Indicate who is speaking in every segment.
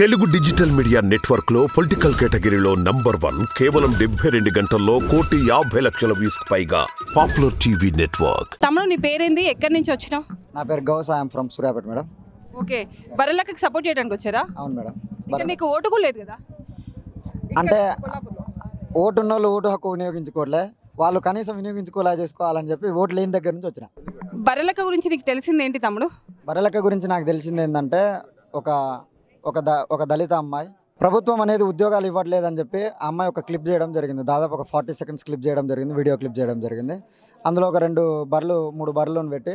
Speaker 1: Telugu digital media network లో political కేటగిరీలో number one కేవలం డెబ్బై రెండు గంటల్లో కోటి యాభై లక్షల వ్యూస్ పైగా పాపులర్ టీవీ నెట్వర్క్ తమిళ నీ పేరేంది ఎక్కడి నుంచి
Speaker 2: వచ్చినావు నా పేరు Ghouse I'm from Suryapet madam
Speaker 1: okay బరలకి సపోర్ట్ చేయడానికి వచ్చారా అవును మేడం ఇక్కడ నీకు ఓటు కూడా లేదు కదా
Speaker 2: అంటే ఓటు ఉన్న వాళ్ళు ఓటు హక్కు వినియోగించుకోవట్లే వాళ్ళు కనీసం వినియోగించుకోలే చేసుకోవాలని చెప్పి ఓటు లేని దగ్గర నుంచి వచ్చిన
Speaker 1: బరలక గురించి నీకు తెలిసింది ఏంటి తమ్ముడు
Speaker 2: బరలక గురించి నాకు తెలిసింది ఏంటంటే ఒక ఒక ద ఒక దళిత అమ్మాయి ప్రభుత్వం అనేది ఉద్యోగాలు ఇవ్వట్లేదని చెప్పి అమ్మాయి ఒక క్లిప్ చేయడం జరిగింది దాదాపు ఒక ఫార్టీ సెకండ్స్ క్లిప్ చేయడం జరిగింది వీడియో క్లిప్ చేయడం జరిగింది అందులో ఒక రెండు బర్రెలు మూడు బర్రెలను పెట్టి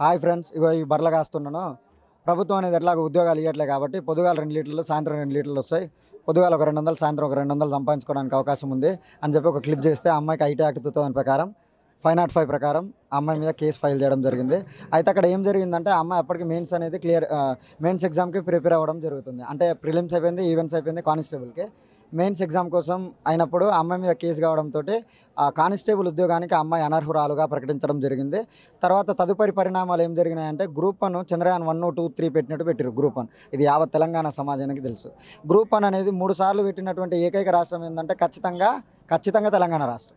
Speaker 2: హాయ్ ఫ్రెండ్స్ ఇగో ఈ బర్రెలు కాస్తున్నాను ప్రభుత్వం అనేది ఎట్లాగో ఉద్యోగాలు ఇవ్వట్లే కాబట్టి పొద్దుగాలు రెండు లీటర్లు సాయంత్రం రెండు లీటర్లు వస్తాయి పొద్దుగాలు ఒక రెండు వందలు సాయంత్రం ఒక రెండు వందలు సంపాదించుకోవడానికి అవకాశం ఉంది అని చెప్పి ఒక క్లిప్ చేస్తే అమ్మాయికి ఐటీ యాక్ట్ టూ ప్రకారం ఫైవ్ నాట్ ఫైవ్ ప్రకారం అమ్మాయి మీద కేసు ఫైల్ చేయడం జరిగింది అయితే అక్కడ ఏం జరిగిందంటే అమ్మాయి అప్పటికి మెయిన్స్ అనేది క్లియర్ మెయిన్స్ ఎగ్జామ్కి ప్రిపేర్ అవ్వడం జరుగుతుంది అంటే ప్రిలిమ్స్ అయిపోయింది ఈవెంట్స్ అయిపోయింది కానిస్టేబుల్కి మెయిన్స్ ఎగ్జామ్ కోసం అయినప్పుడు అమ్మాయి మీద కేసు కావడంతో ఆ కానిస్టేబుల్ ఉద్యోగానికి అమ్మాయి అనర్హురాలుగా ప్రకటించడం జరిగింది తర్వాత తదుపరి పరిణామాలు ఏం జరిగినాయంటే group one Chandrayaan one two three పెట్టినట్టు పెట్టారు గ్రూప్ వన్ ఇది యావత్ తెలంగాణ సమాజానికి తెలుసు గ్రూప్ వన్ అనేది మూడు సార్లు పెట్టినటువంటి ఏకైక రాష్ట్రం ఏంటంటే ఖచ్చితంగా ఖచ్చితంగా తెలంగాణ రాష్ట్రం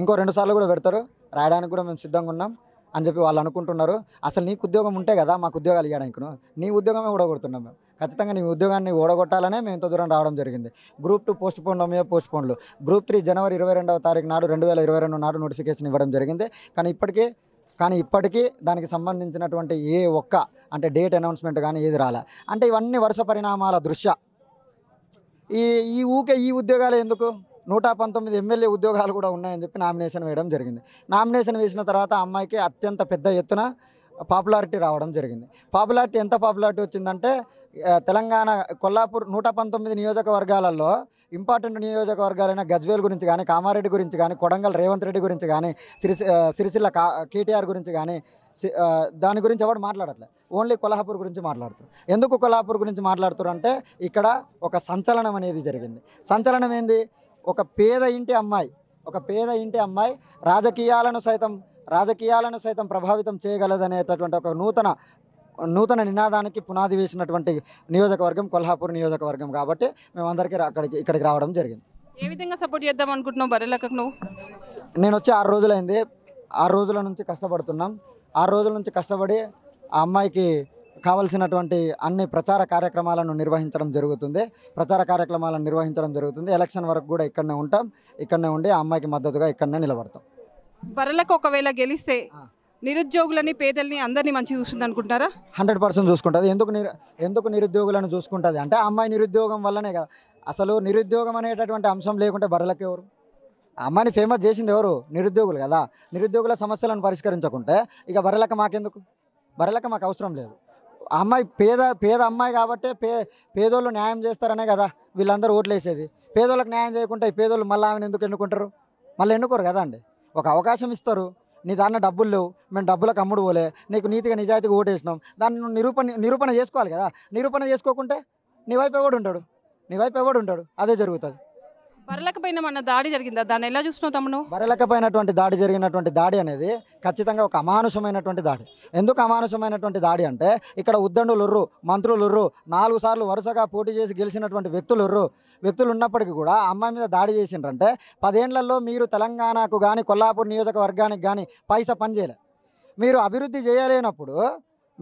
Speaker 2: ఇంకో రెండు సార్లు కూడా పెడతారు రాయడానికి కూడా మేము సిద్ధంగా ఉన్నాం అని చెప్పి వాళ్ళు అనుకుంటున్నారు అసలు నీకు ఉద్యోగం ఉంటే కదా మాకు ఉద్యోగాలు ఇవ్వడానికి నీ ఉద్యోగమే ఓడగొడుతున్నాం మేము ఖచ్చితంగా నీ ఉద్యోగాన్ని ఓడగొట్టాలనే మేము ఇంత దూరం రావడం జరిగింది గ్రూప్ టూ పోస్ట్ పోన్ల మీద పోస్ట్ పోన్లు గ్రూప్ త్రీ జనవరి ఇరవై రెండవ తారీఖు నాడు రెండు వేల ఇరవై రెండు నాడు నోటిఫికేషన్ ఇవ్వడం జరిగింది కానీ ఇప్పటికీ కానీ ఇప్పటికీ దానికి సంబంధించినటువంటి ఏ ఒక్క అంటే డేట్ అనౌన్స్మెంట్ కానీ ఏది రాలే అంటే ఇవన్నీ వరుస పరిణామాల దృశ్య ఈ ఈ ఊకే ఈ ఉద్యోగాలు ఎందుకు నూట పంతొమ్మిది ఎమ్మెల్యే ఉద్యోగాలు కూడా ఉన్నాయని చెప్పి నామినేషన్ వేయడం జరిగింది నామినేషన్ వేసిన తర్వాత అమ్మాయికి అత్యంత పెద్ద ఎత్తున పాపులారిటీ రావడం జరిగింది పాపులారిటీ ఎంత పాపులారిటీ వచ్చిందంటే తెలంగాణ కొల్లాపూర్ నూట పంతొమ్మిది నియోజకవర్గాలలో ఇంపార్టెంట్ నియోజకవర్గాలైన గజ్వేల్ గురించి కానీ కామారెడ్డి గురించి కానీ కొడంగల్ రేవంత్ రెడ్డి గురించి కానీ సిరి సిరిసిల్ల కా కేటీఆర్ గురించి కానీ దాని గురించి ఎవరు మాట్లాడట్లేదు ఓన్లీ కొల్హాపూర్ గురించి మాట్లాడుతారు ఎందుకు కొల్హాపూర్ గురించి మాట్లాడుతారు అంటే ఇక్కడ ఒక సంచలనం అనేది జరిగింది సంచలనం ఏంది ఒక పేద ఇంటి అమ్మాయి ఒక పేద ఇంటి అమ్మాయి రాజకీయాలను సైతం రాజకీయాలను సైతం ప్రభావితం చేయగలదనేటటువంటి ఒక నూతన నూతన నినాదానికి పునాది వేసినటువంటి నియోజకవర్గం కొల్హాపూర్ నియోజకవర్గం కాబట్టి మేమందరికీ అక్కడికి ఇక్కడికి రావడం జరిగింది
Speaker 1: ఏ విధంగా సపోర్ట్ చేద్దాం అనుకుంటున్నావు బర్రెలకు
Speaker 2: నువ్వు నేను వచ్చి ఆరు రోజులైంది ఆరు రోజుల నుంచి కష్టపడుతున్నాం ఆరు రోజుల నుంచి కష్టపడి ఆ అమ్మాయికి కావలసినటువంటి అన్ని ప్రచార కార్యక్రమాలను నిర్వహించడం జరుగుతుంది ప్రచార కార్యక్రమాలను నిర్వహించడం జరుగుతుంది ఎలక్షన్ వరకు కూడా ఇక్కడనే ఉంటాం ఇక్కడనే ఉండి అమ్మాయికి మద్దతుగా ఇక్కడనే నిలబడతాం
Speaker 1: బరలకు ఒకవేళ గెలిస్తే నిరుద్యోగులని పేదల్ని అందరినీ మంచి చూస్తుంది అనుకుంటారా
Speaker 2: హండ్రెడ్ పర్సెంట్ చూసుకుంటుంది ఎందుకు ఎందుకు నిరుద్యోగులను చూసుకుంటుంది అంటే అమ్మాయి నిరుద్యోగం వల్లనే కదా అసలు నిరుద్యోగం అనేటటువంటి అంశం లేకుంటే బర్రెలకు ఎవరు అమ్మాయిని ఫేమస్ చేసింది ఎవరు నిరుద్యోగులు కదా నిరుద్యోగుల సమస్యలను పరిష్కరించకుంటే ఇక బర్రెలకు మాకెందుకు బర్రెలకు మాకు అవసరం లేదు అమ్మాయి పేద పేద అమ్మాయి కాబట్టే పే పేదోళ్ళు న్యాయం చేస్తారనే కదా వీళ్ళందరూ ఓట్లేసేది పేదోళ్ళకి న్యాయం చేయకుండా ఈ పేదోళ్ళు మళ్ళీ ఆమెను ఎందుకు ఎన్నుకుంటారు మళ్ళీ ఎన్నుకోరు కదా అండి ఒక అవకాశం ఇస్తారు నీ దాన్న డబ్బులు లేవు మేము డబ్బులకు అమ్ముడు పోలే నీకు నీతిగా నిజాయితీగా ఓటేసినాం దాన్ని నువ్వు నిరూపణ నిరూపణ చేసుకోవాలి కదా నిరూపణ చేసుకోకుంటే నీ వైపు ఎవడు ఉంటాడు నీ వైపు ఎవడు ఉంటాడు అదే జరుగుతుంది
Speaker 1: బరలకు మన దాడి జరిగిందా దాన్ని ఎలా
Speaker 2: చూస్తున్నావు తమ్ముడు బరలకు దాడి జరిగినటువంటి దాడి అనేది ఖచ్చితంగా ఒక అమానుషమైనటువంటి దాడి ఎందుకు అమానుషమైనటువంటి దాడి అంటే ఇక్కడ ఉద్దండులుర్రు మంత్రులుర్రు నాలుగు సార్లు వరుసగా పోటీ చేసి గెలిచినటువంటి వ్యక్తులుర్రు వ్యక్తులు ఉన్నప్పటికీ కూడా అమ్మాయి మీద దాడి చేసిండ్రంటే పదేళ్లలో మీరు తెలంగాణకు కానీ కొల్లాపూర్ నియోజకవర్గానికి కానీ పైస పనిచేయలే మీరు అభివృద్ధి చేయలేనప్పుడు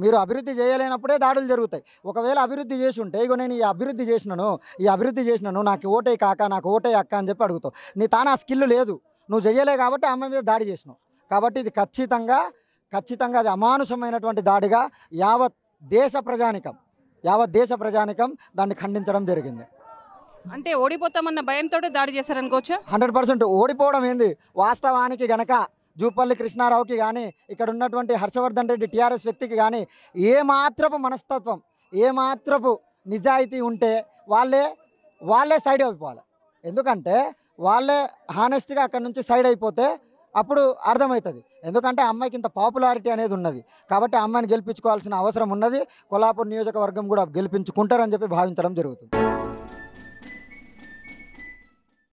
Speaker 2: మీరు అభివృద్ధి చేయలేనప్పుడే దాడులు జరుగుతాయి ఒకవేళ అభివృద్ధి చేసి ఉంటే ఇగో నేను ఈ అభివృద్ధి చేసినాను ఈ అభివృద్ధి చేసినాను నాకు ఓటే కాక నాకు ఓటే అక్క అని చెప్పి అడుగుతావు నీ తానా స్కిల్ లేదు నువ్వు చేయలే కాబట్టి అమ్మ మీద దాడి చేసినావు కాబట్టి ఇది ఖచ్చితంగా ఖచ్చితంగా అది అమానుషమైనటువంటి దాడిగా యావత్ దేశ ప్రజానికం యావత్ దేశ ప్రజానికం దాన్ని ఖండించడం జరిగింది
Speaker 1: అంటే ఓడిపోతామన్న భయంతో దాడి చేశారనుకోవచ్చు
Speaker 2: హండ్రెడ్ పర్సెంట్ ఓడిపోవడం ఏంది వాస్తవానికి గనక జూపల్లి కృష్ణారావుకి కానీ ఇక్కడ ఉన్నటువంటి హర్షవర్ధన్ రెడ్డి టీఆర్ఎస్ వ్యక్తికి కానీ ఏ మాత్రపు మనస్తత్వం ఏ మాత్రపు నిజాయితీ ఉంటే వాళ్ళే వాళ్ళే సైడ్ అయిపోవాలి ఎందుకంటే వాళ్ళే హానెస్ట్గా అక్కడ నుంచి సైడ్ అయిపోతే అప్పుడు అర్థమవుతుంది ఎందుకంటే అమ్మాయికి ఇంత పాపులారిటీ అనేది ఉన్నది కాబట్టి అమ్మాయిని గెలిపించుకోవాల్సిన అవసరం ఉన్నది కొల్లాపూర్ నియోజకవర్గం కూడా గెలిపించుకుంటారని చెప్పి భావించడం జరుగుతుంది